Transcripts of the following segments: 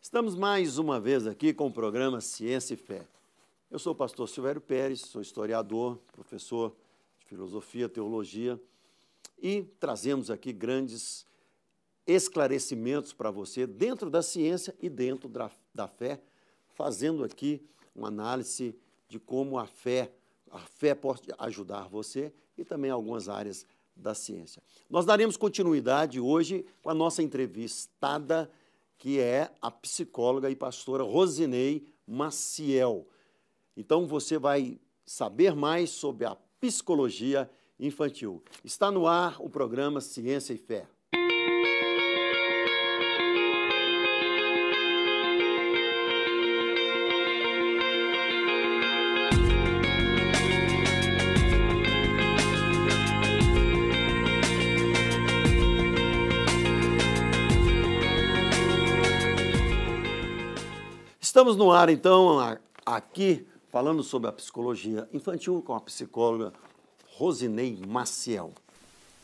Estamos mais uma vez aqui com o programa Ciência e Fé. Eu sou o pastor Silvério Pérez, sou historiador, professor de filosofia, teologia e trazemos aqui grandes esclarecimentos para você dentro da ciência e dentro da, da fé, fazendo aqui uma análise de como a fé, a fé pode ajudar você e também algumas áreas da ciência. Nós daremos continuidade hoje com a nossa entrevistada que é a psicóloga e pastora Rosinei Maciel. Então você vai saber mais sobre a psicologia infantil. Está no ar o programa Ciência e Fé. Estamos no ar, então, aqui falando sobre a psicologia infantil com a psicóloga Rosinei Maciel.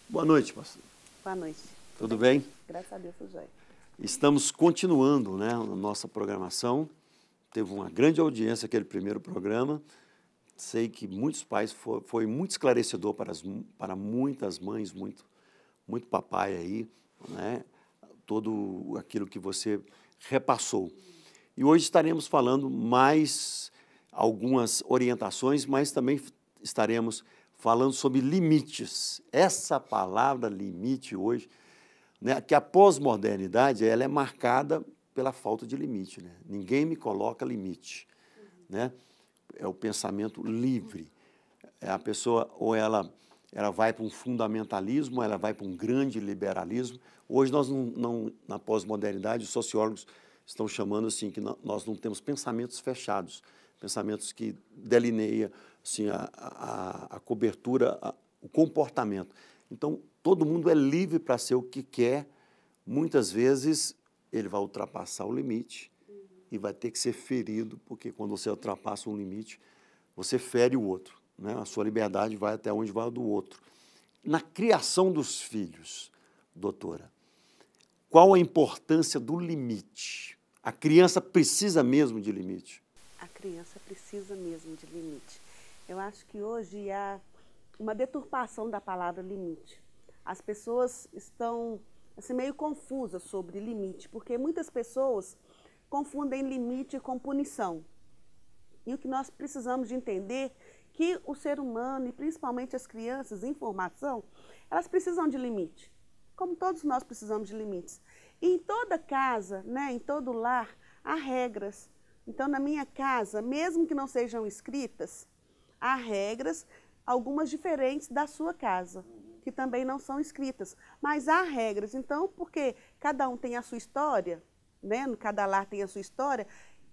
Boa noite, pastor. Boa noite. Tudo bem? Graças a Deus, José. Estamos continuando né, a nossa programação. Teve uma grande audiência aquele primeiro programa. Sei que muitos pais foi, foi muito esclarecedor para, as, para muitas mães, muito, muito papai aí, né? Todo aquilo que você repassou. E hoje estaremos falando mais algumas orientações, mas também estaremos falando sobre limites. Essa palavra limite hoje, né, que a pós-modernidade ela é marcada pela falta de limite. Né? Ninguém me coloca limite. Né? É o pensamento livre. É a pessoa ou ela ela vai para um fundamentalismo, ela vai para um grande liberalismo. Hoje nós não, não na pós-modernidade os sociólogos estão chamando assim que nós não temos pensamentos fechados, pensamentos que delineia assim a, a, a cobertura, a, o comportamento. Então todo mundo é livre para ser o que quer. Muitas vezes ele vai ultrapassar o limite e vai ter que ser ferido, porque quando você ultrapassa um limite, você fere o outro. Né? A sua liberdade vai até onde vai a do outro. Na criação dos filhos, doutora, qual a importância do limite? A criança precisa mesmo de limite. A criança precisa mesmo de limite. Eu acho que hoje há uma deturpação da palavra limite. As pessoas estão assim, meio confusas sobre limite, porque muitas pessoas confundem limite com punição. E o que nós precisamos de entender que o ser humano e principalmente as crianças em formação, elas precisam de limite. Como todos nós precisamos de limites. Em toda casa, né, em todo lar, há regras. Então, na minha casa, mesmo que não sejam escritas, há regras, algumas diferentes da sua casa, que também não são escritas. Mas há regras. Então, porque cada um tem a sua história, né, cada lar tem a sua história,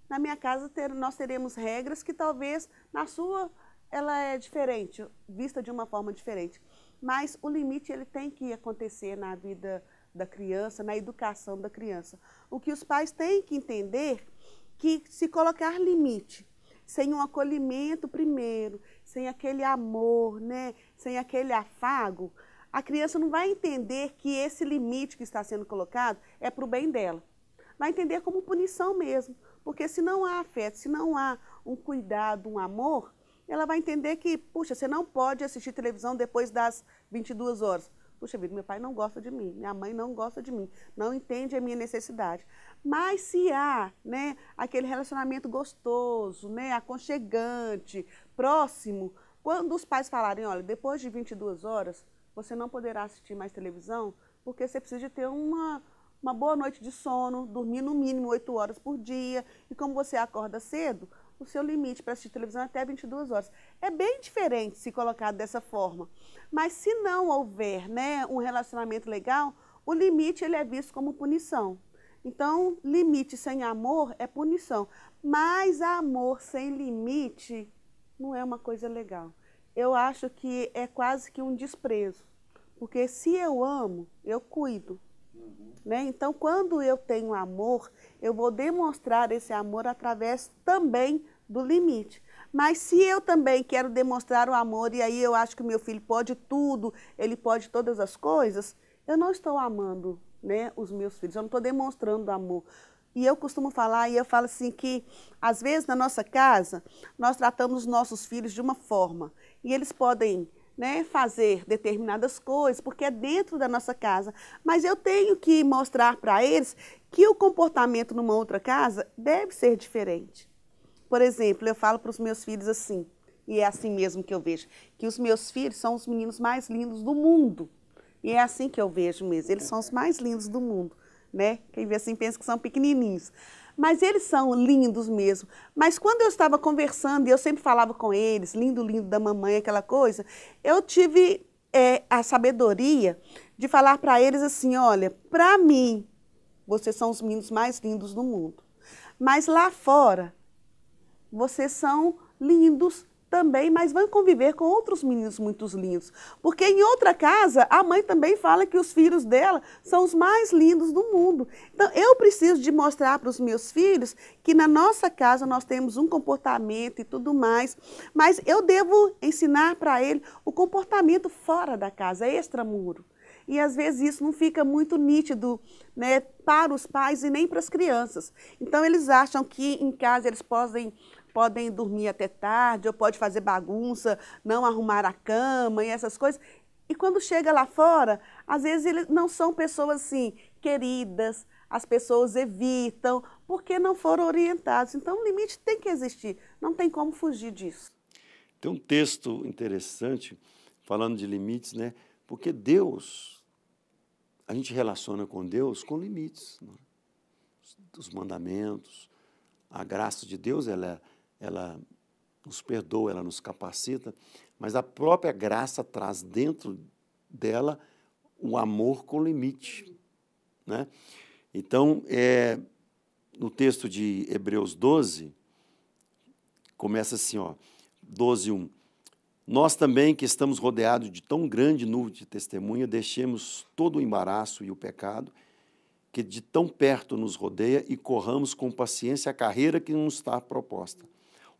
na minha casa ter, nós teremos regras que talvez na sua ela é diferente, vista de uma forma diferente. Mas o limite ele tem que acontecer na vida da criança, na educação da criança. O que os pais têm que entender que se colocar limite, sem um acolhimento primeiro, sem aquele amor, né, sem aquele afago, a criança não vai entender que esse limite que está sendo colocado é para o bem dela. Vai entender como punição mesmo, porque se não há afeto, se não há um cuidado, um amor, ela vai entender que, puxa, você não pode assistir televisão depois das 22 horas. Puxa vida, meu pai não gosta de mim, minha mãe não gosta de mim, não entende a minha necessidade. Mas se há né, aquele relacionamento gostoso, né, aconchegante, próximo, quando os pais falarem, olha, depois de 22 horas, você não poderá assistir mais televisão, porque você precisa de ter uma, uma boa noite de sono, dormir no mínimo 8 horas por dia, e como você acorda cedo, o seu limite para assistir televisão é até 22 horas. É bem diferente se colocado dessa forma. Mas se não houver né, um relacionamento legal, o limite ele é visto como punição. Então, limite sem amor é punição. Mas amor sem limite não é uma coisa legal. Eu acho que é quase que um desprezo. Porque se eu amo, eu cuido. Né? Então, quando eu tenho amor, eu vou demonstrar esse amor através também do limite. Mas se eu também quero demonstrar o amor e aí eu acho que o meu filho pode tudo, ele pode todas as coisas, eu não estou amando né, os meus filhos, eu não estou demonstrando amor. E eu costumo falar, e eu falo assim, que às vezes na nossa casa nós tratamos os nossos filhos de uma forma e eles podem né, fazer determinadas coisas, porque é dentro da nossa casa. Mas eu tenho que mostrar para eles que o comportamento numa outra casa deve ser diferente. Por exemplo, eu falo para os meus filhos assim, e é assim mesmo que eu vejo, que os meus filhos são os meninos mais lindos do mundo. E é assim que eu vejo mesmo, eles são os mais lindos do mundo, né? Quem vê assim pensa que são pequenininhos mas eles são lindos mesmo. Mas quando eu estava conversando, e eu sempre falava com eles, lindo, lindo da mamãe, aquela coisa, eu tive é, a sabedoria de falar para eles assim: olha, para mim, vocês são os meninos mais lindos do mundo. Mas lá fora, vocês são lindos também, mas vão conviver com outros meninos muito lindos. Porque em outra casa, a mãe também fala que os filhos dela são os mais lindos do mundo. Então, eu preciso de mostrar para os meus filhos que na nossa casa nós temos um comportamento e tudo mais, mas eu devo ensinar para ele o comportamento fora da casa, extramuro. E às vezes isso não fica muito nítido né, para os pais e nem para as crianças. Então, eles acham que em casa eles podem podem dormir até tarde, ou pode fazer bagunça, não arrumar a cama e essas coisas. E quando chega lá fora, às vezes eles não são pessoas assim queridas, as pessoas evitam porque não foram orientados. Então o limite tem que existir, não tem como fugir disso. Tem um texto interessante falando de limites, né? Porque Deus, a gente relaciona com Deus com limites, né? os mandamentos, a graça de Deus ela é ela nos perdoa, ela nos capacita, mas a própria graça traz dentro dela o amor com limite. Né? Então, é, no texto de Hebreus 12, começa assim, ó, 12, 1. Nós também, que estamos rodeados de tão grande nuvem de testemunha, deixemos todo o embaraço e o pecado que de tão perto nos rodeia e corramos com paciência a carreira que nos está proposta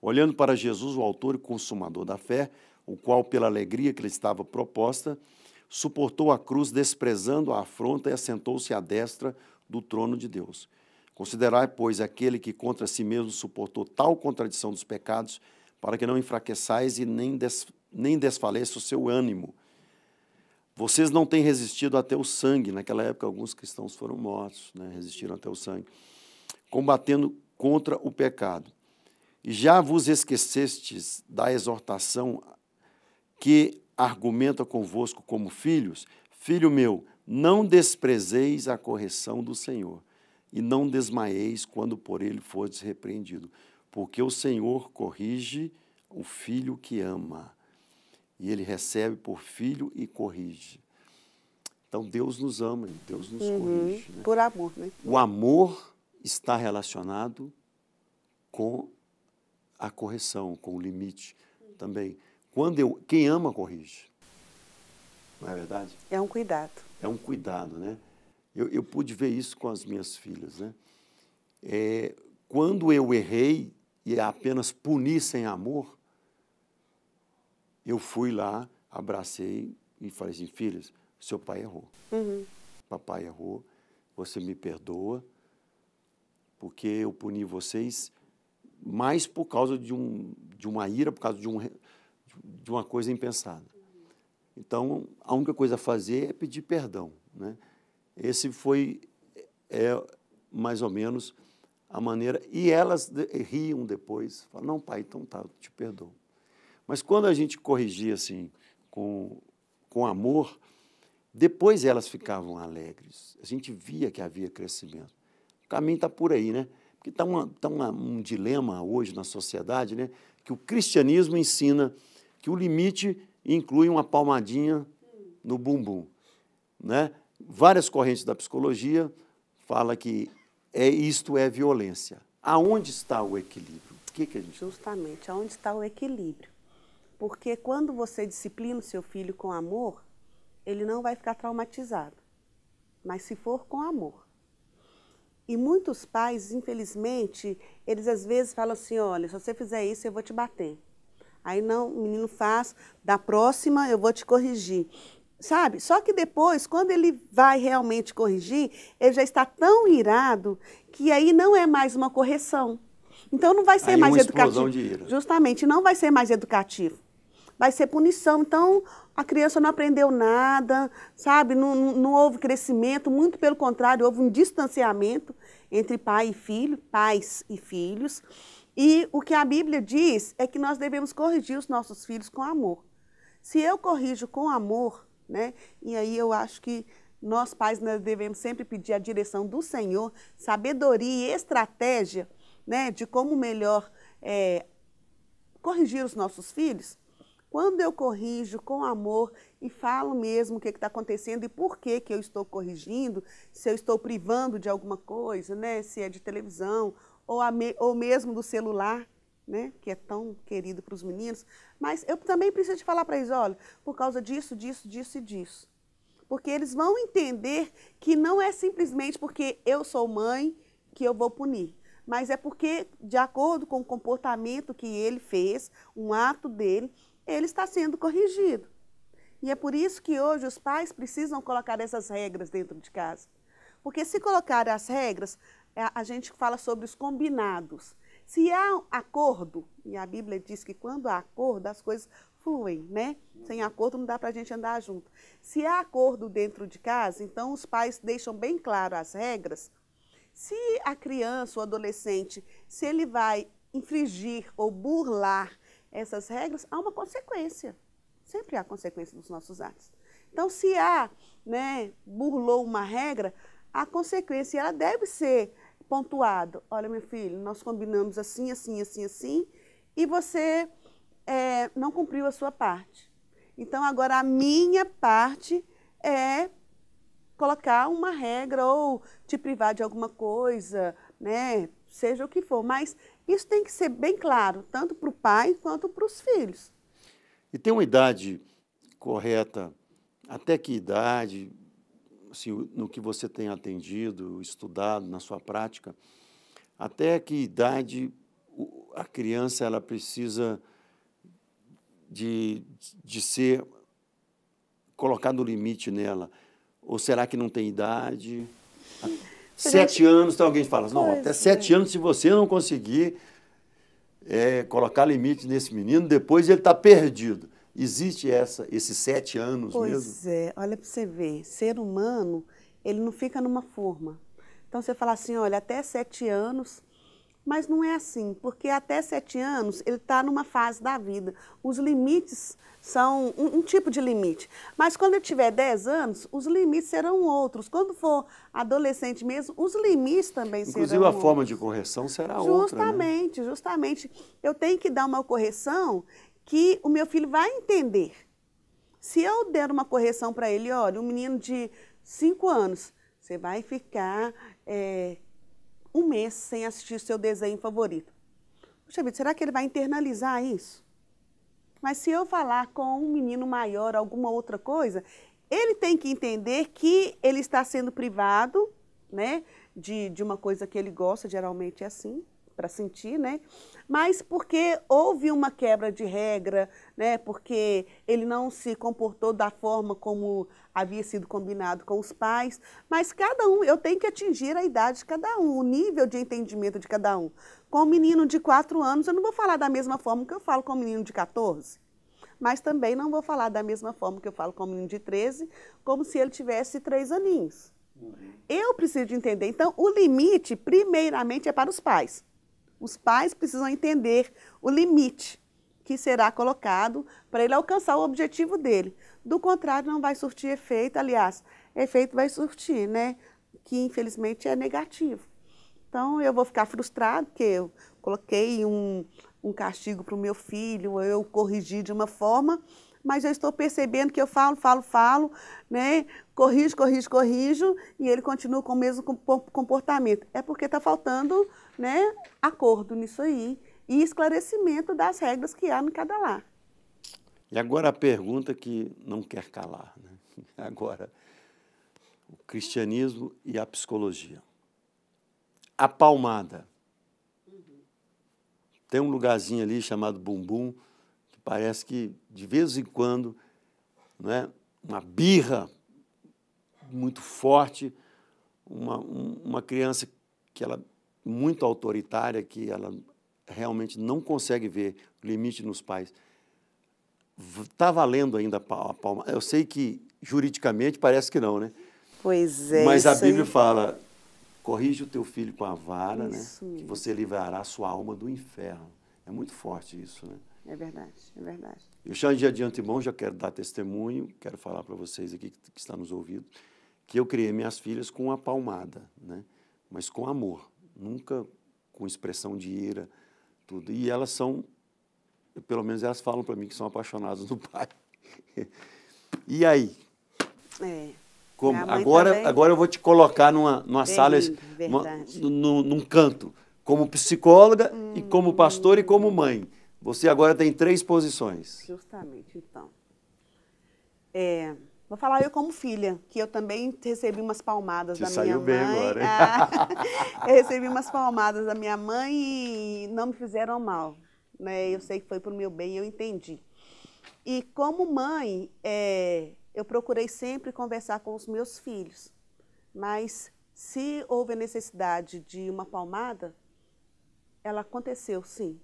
olhando para Jesus, o autor e consumador da fé, o qual, pela alegria que lhe estava proposta, suportou a cruz, desprezando a afronta, e assentou-se à destra do trono de Deus. Considerai, pois, aquele que contra si mesmo suportou tal contradição dos pecados, para que não enfraqueçais e nem, des, nem desfaleça o seu ânimo. Vocês não têm resistido até o sangue. Naquela época, alguns cristãos foram mortos, né? resistiram até o sangue, combatendo contra o pecado. Já vos esquecestes da exortação que argumenta convosco como filhos? Filho meu, não desprezeis a correção do Senhor, e não desmaieis quando por ele fores repreendido, porque o Senhor corrige o filho que ama, e ele recebe por filho e corrige. Então Deus nos ama, Deus nos uhum, corrige. Né? Por amor, né? O amor está relacionado com a correção, com o limite também. Quando eu, quem ama corrige, não é verdade? É um cuidado. É um cuidado, né? Eu, eu pude ver isso com as minhas filhas, né? É, quando eu errei e apenas puni sem amor, eu fui lá, abracei e falei assim, filhas, seu pai errou. Uhum. Papai errou, você me perdoa, porque eu puni vocês mais por causa de, um, de uma ira, por causa de, um, de uma coisa impensada. Então, a única coisa a fazer é pedir perdão. Né? Esse foi, é, mais ou menos, a maneira. E elas riam depois, falam, não, pai, então tá, eu te perdoo. Mas quando a gente corrigia assim, com, com amor, depois elas ficavam alegres. A gente via que havia crescimento. O caminho está por aí, né? Porque está tá, tá um dilema hoje na sociedade, né? que o cristianismo ensina que o limite inclui uma palmadinha no bumbum. Né? Várias correntes da psicologia falam que é, isto é violência. Aonde está o equilíbrio? O que, que a gente... Justamente, aonde está o equilíbrio? Porque quando você disciplina o seu filho com amor, ele não vai ficar traumatizado. Mas se for com amor, e muitos pais, infelizmente, eles às vezes falam assim: olha, se você fizer isso, eu vou te bater. Aí não, o menino faz, da próxima eu vou te corrigir. Sabe? Só que depois, quando ele vai realmente corrigir, ele já está tão irado que aí não é mais uma correção. Então não vai ser aí é mais educativo. Justamente, não vai ser mais educativo vai ser punição. Então, a criança não aprendeu nada, sabe? Não, não houve crescimento, muito pelo contrário, houve um distanciamento entre pai e filho, pais e filhos. E o que a Bíblia diz é que nós devemos corrigir os nossos filhos com amor. Se eu corrijo com amor, né? E aí eu acho que nós pais nós né, devemos sempre pedir a direção do Senhor, sabedoria e estratégia, né, de como melhor é, corrigir os nossos filhos. Quando eu corrijo com amor e falo mesmo o que é está acontecendo e por que, que eu estou corrigindo, se eu estou privando de alguma coisa, né? se é de televisão ou, me, ou mesmo do celular, né? que é tão querido para os meninos. Mas eu também preciso falar para eles, olha, por causa disso, disso, disso e disso. Porque eles vão entender que não é simplesmente porque eu sou mãe que eu vou punir mas é porque, de acordo com o comportamento que ele fez, um ato dele, ele está sendo corrigido. E é por isso que hoje os pais precisam colocar essas regras dentro de casa. Porque se colocar as regras, é, a gente fala sobre os combinados. Se há um acordo, e a Bíblia diz que quando há acordo, as coisas fluem, né? Sem acordo não dá para a gente andar junto. Se há acordo dentro de casa, então os pais deixam bem claro as regras. Se a criança ou adolescente, se ele vai infringir ou burlar essas regras, há uma consequência. Sempre há consequência dos nossos atos. Então, se há, né, burlou uma regra, a consequência ela deve ser pontuada. Olha, meu filho, nós combinamos assim, assim, assim, assim, e você é, não cumpriu a sua parte. Então, agora a minha parte é colocar uma regra ou te privar de alguma coisa, né? seja o que for. Mas isso tem que ser bem claro, tanto para o pai quanto para os filhos. E tem uma idade correta, até que idade, assim, no que você tem atendido, estudado, na sua prática, até que idade a criança ela precisa de, de ser colocado o limite nela? Ou será que não tem idade? sete gente... anos, então alguém fala, assim, não, pois até sete anos, se você não conseguir é, colocar limite nesse menino, depois ele está perdido. Existe essa, esses sete anos pois mesmo? Pois é, olha para você ver, ser humano, ele não fica numa forma. Então você fala assim, olha, até sete anos, mas não é assim, porque até sete anos ele está numa fase da vida. Os limites são um, um, tipo de limite. Mas quando eu tiver 10 anos, os limites serão outros. Quando for adolescente mesmo, os limites também Inclusive, serão outros. Inclusive a forma de correção será né? justamente, outra. Justamente, né? justamente. Eu tenho que dar uma correção que o meu filho vai entender. Se eu der uma correção para ele, olha, um menino de 5 anos, você vai ficar é, um mês sem assistir o seu desenho favorito. Puxa vida, será que ele vai internalizar isso? Mas se eu falar com um menino maior alguma outra coisa, ele tem que entender que ele está sendo privado né, de, de uma coisa que ele gosta, geralmente é assim, para sentir, né? Mas porque houve uma quebra de regra, né? Porque ele não se comportou da forma como havia sido combinado com os pais, mas cada um, eu tenho que atingir a idade de cada um, o nível de entendimento de cada um. Com um menino de 4 anos, eu não vou falar da mesma forma que eu falo com um menino de 14 mas também não vou falar da mesma forma que eu falo com o um menino de 13, como se ele tivesse três aninhos. Uhum. Eu preciso entender. Então, o limite, primeiramente, é para os pais. Os pais precisam entender o limite que será colocado para ele alcançar o objetivo dele. Do contrário, não vai surtir efeito, aliás, efeito vai surtir, né? Que infelizmente é negativo. Então eu vou ficar frustrado porque eu coloquei um, um castigo para o meu filho, eu corrigi de uma forma mas já estou percebendo que eu falo, falo, falo, né? corrijo, corrijo, corrijo, e ele continua com o mesmo comportamento. É porque está faltando né, acordo nisso aí e esclarecimento das regras que há em cada lar. E agora a pergunta que não quer calar. Né? Agora, o cristianismo e a psicologia. A palmada. Uhum. Tem um lugarzinho ali chamado bumbum que parece que de vez em quando, né, uma birra muito forte, uma, uma criança que ela muito autoritária, que ela realmente não consegue ver limite nos pais. Está valendo ainda a palma. Eu sei que juridicamente parece que não, né? Pois é. Mas a Bíblia aí... fala: corrige o teu filho com a vara, né, isso né? Mesmo. Que você livrará a sua alma do inferno. É muito forte isso, né? É verdade, é verdade. Eu já de antemão já quero dar testemunho, quero falar para vocês aqui que, que está nos ouvindo, que eu criei minhas filhas com uma palmada, né? mas com amor, nunca com expressão de ira, tudo. E elas são, pelo menos elas falam para mim que são apaixonadas do pai. e aí? É. Como? Agora, também. agora eu vou te colocar numa, numa sala, numa, num, num, canto, como psicóloga hum. e como pastor e como mãe. Você agora tem três posições. Justamente, então. É, vou falar eu como filha, que eu também recebi umas palmadas Te da minha mãe. saiu bem agora, hein? Ah, eu recebi umas palmadas da minha mãe e não me fizeram mal. Né? Eu sei que foi para o meu bem, eu entendi. E como mãe, é, eu procurei sempre conversar com os meus filhos. Mas se houve a necessidade de uma palmada, ela aconteceu, sim.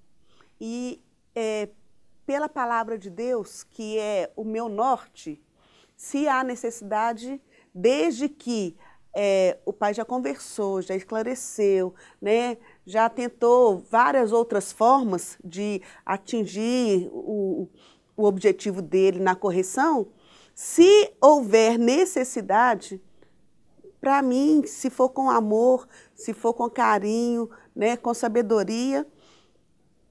E é, pela palavra de Deus, que é o meu norte, se há necessidade, desde que é, o pai já conversou, já esclareceu, né? já tentou várias outras formas de atingir o, o objetivo dele na correção, se houver necessidade, para mim, se for com amor, se for com carinho, né, com sabedoria,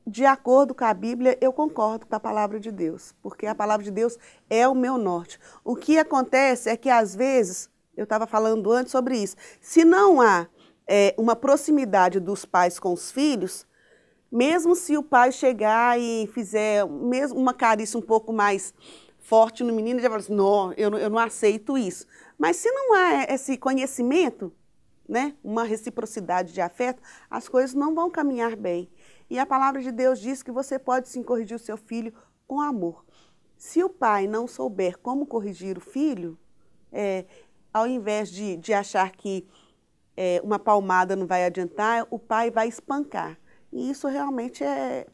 de acordo com a Bíblia, eu concordo com a palavra de Deus, porque a palavra de Deus é o meu norte. O que acontece é que, às vezes, eu estava falando antes sobre isso, se não há é, uma proximidade dos pais com os filhos, mesmo se o pai chegar e fizer mesmo uma carícia um pouco mais forte no menino, ele vai falar assim: não, eu, não, eu não aceito isso. Mas se não há esse conhecimento, né, uma reciprocidade de afeto, as coisas não vão caminhar bem. E a palavra de Deus diz que você pode sim corrigir o seu filho com amor. Se o pai não souber como corrigir o filho, é, ao invés de, de achar que é, uma palmada não vai adiantar, o pai vai espancar. E isso realmente é,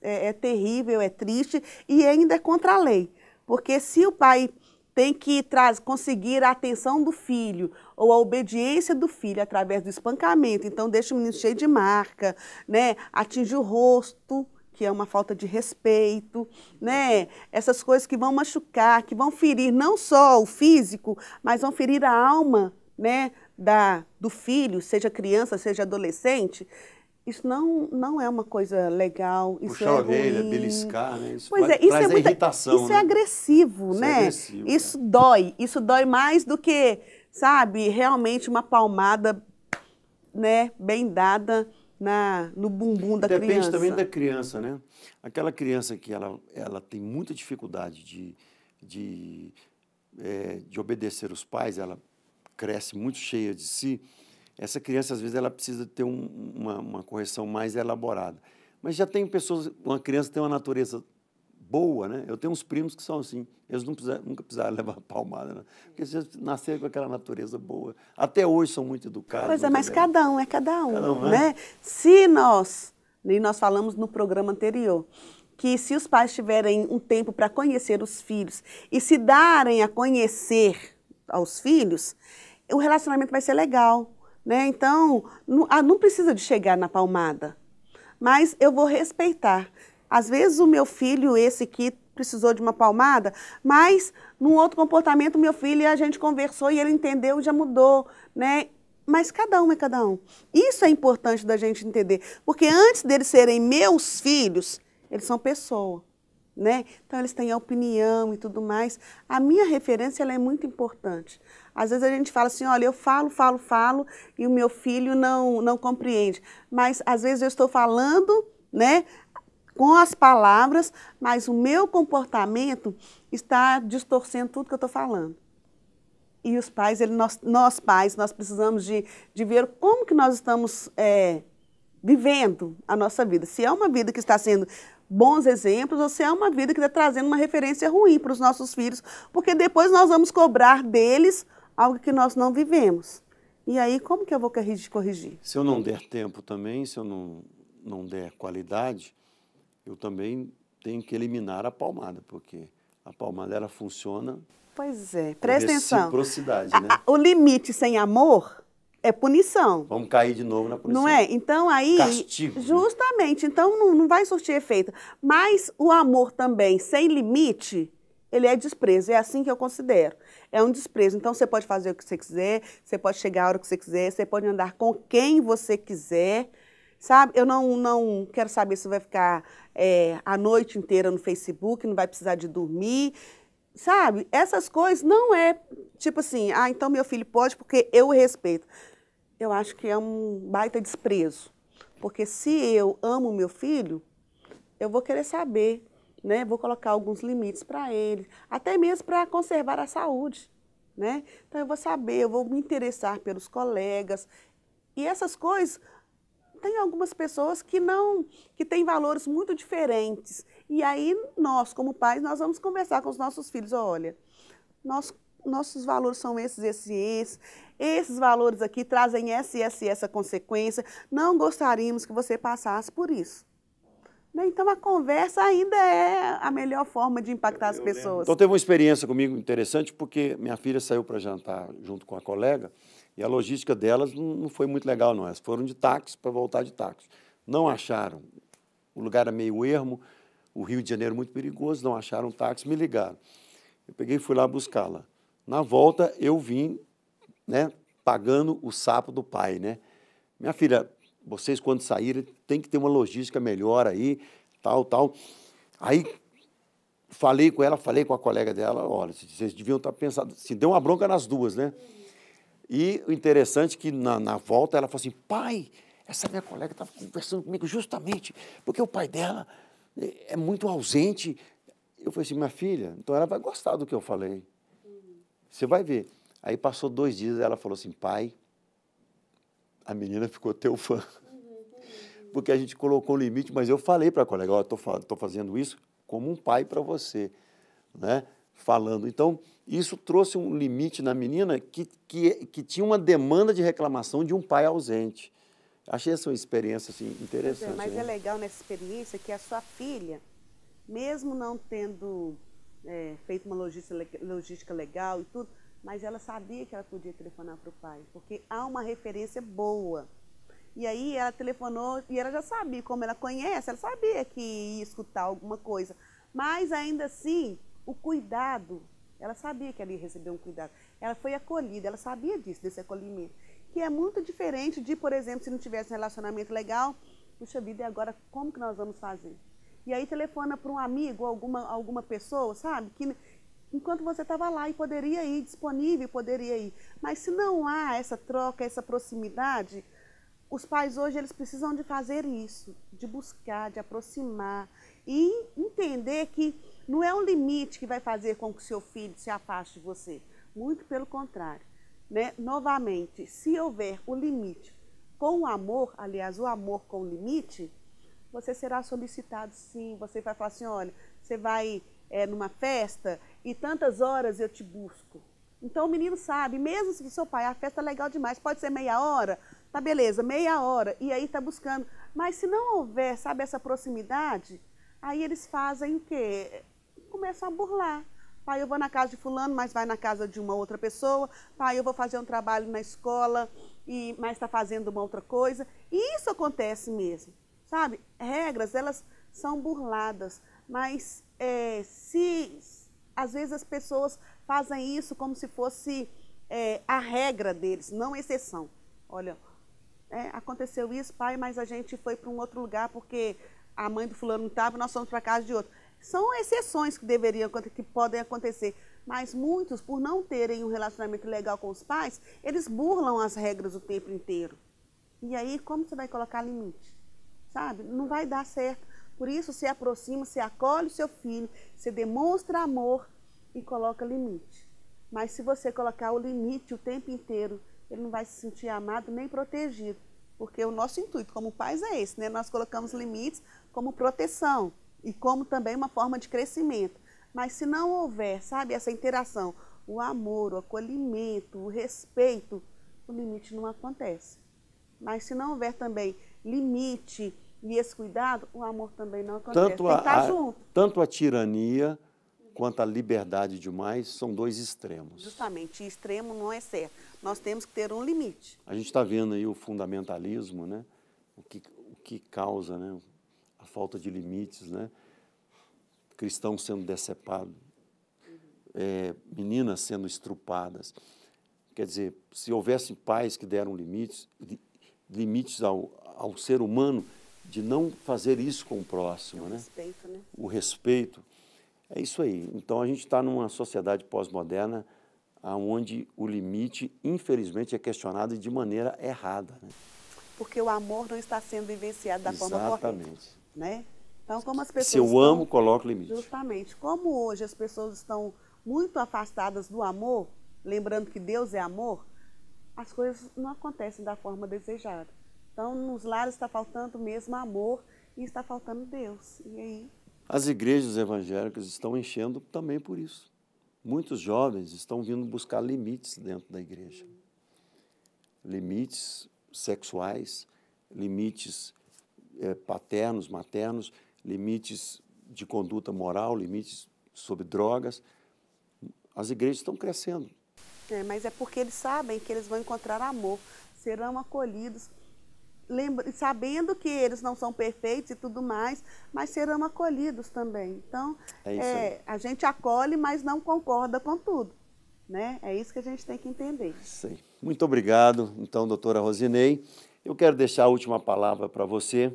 é, é terrível, é triste e ainda é contra a lei. Porque se o pai tem que conseguir a atenção do filho, ou a obediência do filho através do espancamento. Então, deixa o menino cheio de marca, né? atinge o rosto, que é uma falta de respeito, né? Essas coisas que vão machucar, que vão ferir não só o físico, mas vão ferir a alma, né? Da, do filho, seja criança, seja adolescente. Isso não, não é uma coisa legal. Isso Puxar é a orelha, beliscar, né? Isso pois é, isso é muita, irritação. Isso é né? é né? agressivo, isso né? É agressivo, isso é. dói. Isso dói mais do que sabe, realmente uma palmada, né, bem dada na, no bumbum da Depende criança. Depende também da criança, né? Aquela criança que ela, ela tem muita dificuldade de, de, é, de obedecer os pais, ela cresce muito cheia de si, essa criança, às vezes, ela precisa ter um, uma, uma correção mais elaborada. Mas já tem pessoas, uma criança tem uma natureza boa, né? Eu tenho uns primos que são assim, eles nunca precisaram levar palmada, né? Porque eles nasceram com aquela natureza boa. Até hoje são muito educados. Pois é, mas cada um é cada um, cada um né? É. Se nós, e nós falamos no programa anterior, que se os pais tiverem um tempo para conhecer os filhos e se darem a conhecer aos filhos, o relacionamento vai ser legal, né? Então, não, ah, não precisa de chegar na palmada, mas eu vou respeitar. Às vezes o meu filho, esse que precisou de uma palmada, mas num outro comportamento, meu filho, a gente conversou e ele entendeu e já mudou, né? Mas cada um é cada um. Isso é importante da gente entender, porque antes deles serem meus filhos, eles são pessoa, né? Então eles têm a opinião e tudo mais. A minha referência ela é muito importante. Às vezes a gente fala assim, olha, eu falo, falo, falo e o meu filho não não compreende. Mas às vezes eu estou falando, né? com as palavras, mas o meu comportamento está distorcendo tudo que eu estou falando. E os pais, ele, nós, nós pais, nós precisamos de, de ver como que nós estamos é, vivendo a nossa vida. Se é uma vida que está sendo bons exemplos ou se é uma vida que está trazendo uma referência ruim para os nossos filhos, porque depois nós vamos cobrar deles algo que nós não vivemos. E aí, como que eu vou corrigir? Se eu não der tempo também, se eu não, não der qualidade, eu também tenho que eliminar a palmada, porque a palmada ela funciona. Pois é, presta atenção. Reciprocidade, né? o limite sem amor é punição. Vamos cair de novo na punição. Não é? Então aí. Castigo. Né? Justamente, então não, não vai surtir efeito. Mas o amor também sem limite ele é desprezo. É assim que eu considero. É um desprezo. Então você pode fazer o que você quiser, você pode chegar a hora que você quiser, você pode andar com quem você quiser. Sabe? Eu não, não quero saber se vai ficar é, a noite inteira no Facebook, não vai precisar de dormir. Sabe? Essas coisas não é tipo assim, ah, então meu filho pode porque eu o respeito. Eu acho que é um baita desprezo. Porque se eu amo meu filho, eu vou querer saber, né? Vou colocar alguns limites para ele, até mesmo para conservar a saúde, né? Então eu vou saber, eu vou me interessar pelos colegas. E essas coisas tem algumas pessoas que não, que têm valores muito diferentes. E aí nós, como pais, nós vamos conversar com os nossos filhos, olha, nós, nossos valores são esses, esses e esses, esses valores aqui trazem essa e essa essa consequência, não gostaríamos que você passasse por isso. Né? Então a conversa ainda é a melhor forma de impactar eu, as pessoas. Então teve uma experiência comigo interessante, porque minha filha saiu para jantar junto com a colega, e a logística delas não foi muito legal, não. Elas foram de táxi para voltar de táxi. Não acharam. O lugar era meio ermo, o Rio de Janeiro muito perigoso, não acharam táxi, me ligaram. Eu peguei e fui lá buscá-la. Na volta, eu vim né, pagando o sapo do pai, né? Minha filha, vocês quando saírem tem que ter uma logística melhor aí, tal, tal. Aí falei com ela, falei com a colega dela, olha, vocês deviam estar tá pensando, se assim, deu uma bronca nas duas, né? E o interessante é que na, na volta ela falou assim: pai, essa minha colega estava conversando comigo justamente porque o pai dela eh, é muito ausente. Eu falei assim: minha filha, então ela vai gostar do que eu falei. Você vai ver. Aí passou dois dias ela falou assim: pai, a menina ficou teu fã. Porque a gente colocou um limite, mas eu falei para a colega: estou fazendo isso como um pai para você. Né? falando. Então, isso trouxe um limite na menina que, que, que tinha uma demanda de reclamação de um pai ausente. Achei essa uma experiência assim, interessante. Mas, é, mas é né? é legal nessa experiência que a sua filha, mesmo não tendo é, feito uma logística, logística legal e tudo, mas ela sabia que ela podia telefonar para o pai, porque há uma referência boa. E aí ela telefonou e ela já sabia, como ela conhece, ela sabia que ia escutar alguma coisa. Mas ainda assim, o cuidado. Ela sabia que ela ia receber um cuidado. Ela foi acolhida, ela sabia disso, desse acolhimento. Que é muito diferente de, por exemplo, se não tivesse um relacionamento legal, puxa vida, e agora como que nós vamos fazer? E aí telefona para um amigo, alguma, alguma pessoa, sabe? Que, enquanto você estava lá e poderia ir, disponível, poderia ir. Mas se não há essa troca, essa proximidade, os pais hoje eles precisam de fazer isso, de buscar, de aproximar e entender que não é um limite que vai fazer com que seu filho se afaste de você. Muito pelo contrário. Né? Novamente, se houver o limite com o amor, aliás, o amor com o limite, você será solicitado sim. Você vai falar assim: olha, você vai é, numa festa e tantas horas eu te busco. Então o menino sabe, mesmo se seu pai, a ah, festa é legal demais, pode ser meia hora, tá beleza, meia hora, e aí tá buscando. Mas se não houver, sabe, essa proximidade, aí eles fazem o quê? começam a burlar. Pai, eu vou na casa de fulano, mas vai na casa de uma outra pessoa. Pai, eu vou fazer um trabalho na escola, e mas está fazendo uma outra coisa. E isso acontece mesmo, sabe? Regras, elas são burladas. Mas é, se às vezes as pessoas fazem isso como se fosse é, a regra deles, não exceção. Olha, é, aconteceu isso, pai, mas a gente foi para um outro lugar porque a mãe do fulano não estava, nós fomos para casa de outro. São exceções que deveriam, que podem acontecer. Mas muitos, por não terem um relacionamento legal com os pais, eles burlam as regras o tempo inteiro. E aí, como você vai colocar limite? Sabe? Não vai dar certo. Por isso, se aproxima, se acolhe o seu filho, se demonstra amor e coloca limite. Mas se você colocar o limite o tempo inteiro, ele não vai se sentir amado nem protegido. Porque o nosso intuito como pais é esse, né? Nós colocamos limites como proteção e como também uma forma de crescimento. Mas se não houver, sabe, essa interação, o amor, o acolhimento, o respeito, o limite não acontece. Mas se não houver também limite e esse cuidado, o amor também não acontece. Tanto a, tá a tanto a tirania quanto a liberdade demais são dois extremos. Justamente, extremo não é certo. Nós temos que ter um limite. A gente está vendo aí o fundamentalismo, né? O que, o que causa, né? falta de limites, né? cristão sendo decepado, é, meninas sendo estrupadas. Quer dizer, se houvessem pais que deram limites, limites ao, ao ser humano de não fazer isso com o próximo, é o né? Respeito, né? O respeito. É isso aí. Então a gente está numa sociedade pós-moderna onde o limite, infelizmente, é questionado de maneira errada. Né? Porque o amor não está sendo vivenciado da Exatamente. forma correta. Exatamente né? Então, como as pessoas Se eu estão, amo, coloco limite. Justamente. Como hoje as pessoas estão muito afastadas do amor, lembrando que Deus é amor, as coisas não acontecem da forma desejada. Então, nos lares está faltando mesmo amor e está faltando Deus. E aí? As igrejas evangélicas estão enchendo também por isso. Muitos jovens estão vindo buscar limites dentro da igreja. Limites sexuais, limites é, paternos, maternos, limites de conduta moral, limites sobre drogas. As igrejas estão crescendo. É, mas é porque eles sabem que eles vão encontrar amor, serão acolhidos, lembra, sabendo que eles não são perfeitos e tudo mais, mas serão acolhidos também. Então, é é, a gente acolhe, mas não concorda com tudo. Né? É isso que a gente tem que entender. Muito obrigado, então, doutora Rosinei. Eu quero deixar a última palavra para você.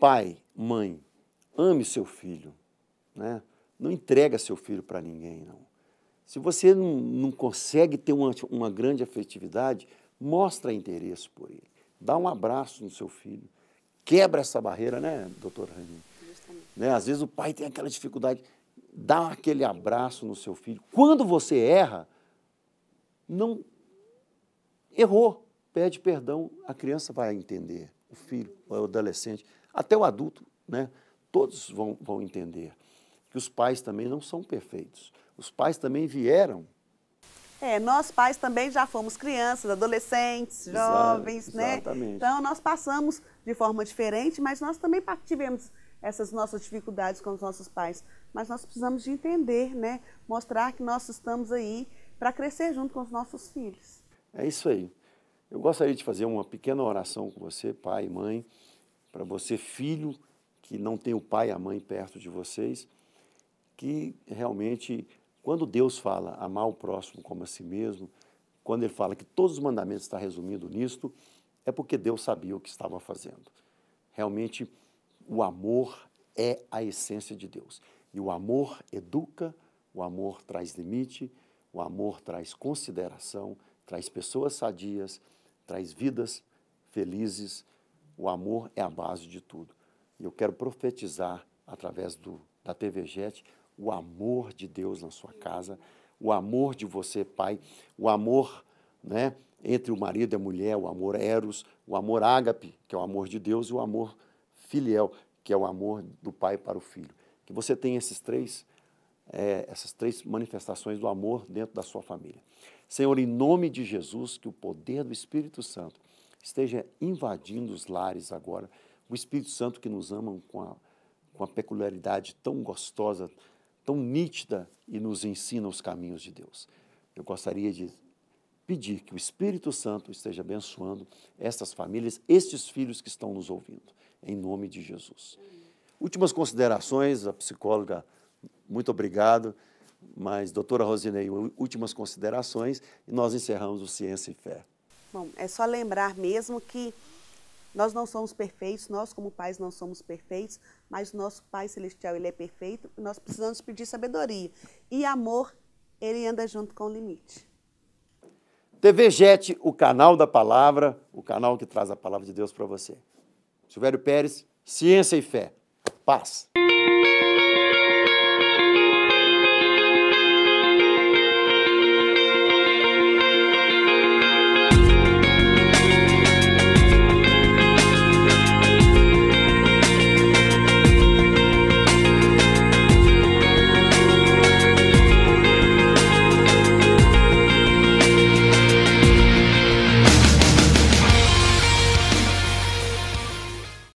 Pai, mãe, ame seu filho. Né? Não entrega seu filho para ninguém, não. Se você não, não consegue ter uma, uma grande afetividade, mostra interesse por ele. Dá um abraço no seu filho. Quebra essa barreira, né, doutor Rani? Né? Às vezes o pai tem aquela dificuldade. Dá aquele abraço no seu filho. Quando você erra, não errou pede perdão, a criança vai entender, o filho, o adolescente, até o adulto, né? Todos vão, vão entender que os pais também não são perfeitos. Os pais também vieram. É, nós pais também já fomos crianças, adolescentes, jovens, né? Então nós passamos de forma diferente, mas nós também tivemos essas nossas dificuldades com os nossos pais. Mas nós precisamos de entender, né? Mostrar que nós estamos aí para crescer junto com os nossos filhos. É isso aí. Eu gostaria de fazer uma pequena oração com você, pai e mãe, para você, filho, que não tem o pai e a mãe perto de vocês, que realmente, quando Deus fala amar o próximo como a si mesmo, quando ele fala que todos os mandamentos estão resumidos nisto, é porque Deus sabia o que estava fazendo. Realmente, o amor é a essência de Deus. E o amor educa, o amor traz limite, o amor traz consideração, traz pessoas sadias traz vidas felizes. O amor é a base de tudo. E eu quero profetizar através do, da Jet o amor de Deus na sua casa, o amor de você, pai, o amor né, entre o marido e a mulher, o amor eros, o amor ágape, que é o amor de Deus, e o amor filial, que é o amor do pai para o filho. Que você tenha esses três, é, essas três manifestações do amor dentro da sua família. Senhor, em nome de Jesus, que o poder do Espírito Santo esteja invadindo os lares agora. O Espírito Santo que nos ama com a, com a peculiaridade tão gostosa, tão nítida e nos ensina os caminhos de Deus. Eu gostaria de pedir que o Espírito Santo esteja abençoando estas famílias, estes filhos que estão nos ouvindo, em nome de Jesus. Últimas considerações, a psicóloga, muito obrigado. Mas, doutora Rosinei, últimas considerações e nós encerramos o Ciência e Fé. Bom, é só lembrar mesmo que nós não somos perfeitos, nós como pais não somos perfeitos, mas nosso Pai Celestial, Ele é perfeito e nós precisamos pedir sabedoria. E amor, ele anda junto com o limite. TV Jet, o canal da palavra, o canal que traz a palavra de Deus para você. Silvério Pérez, Ciência e Fé. Paz.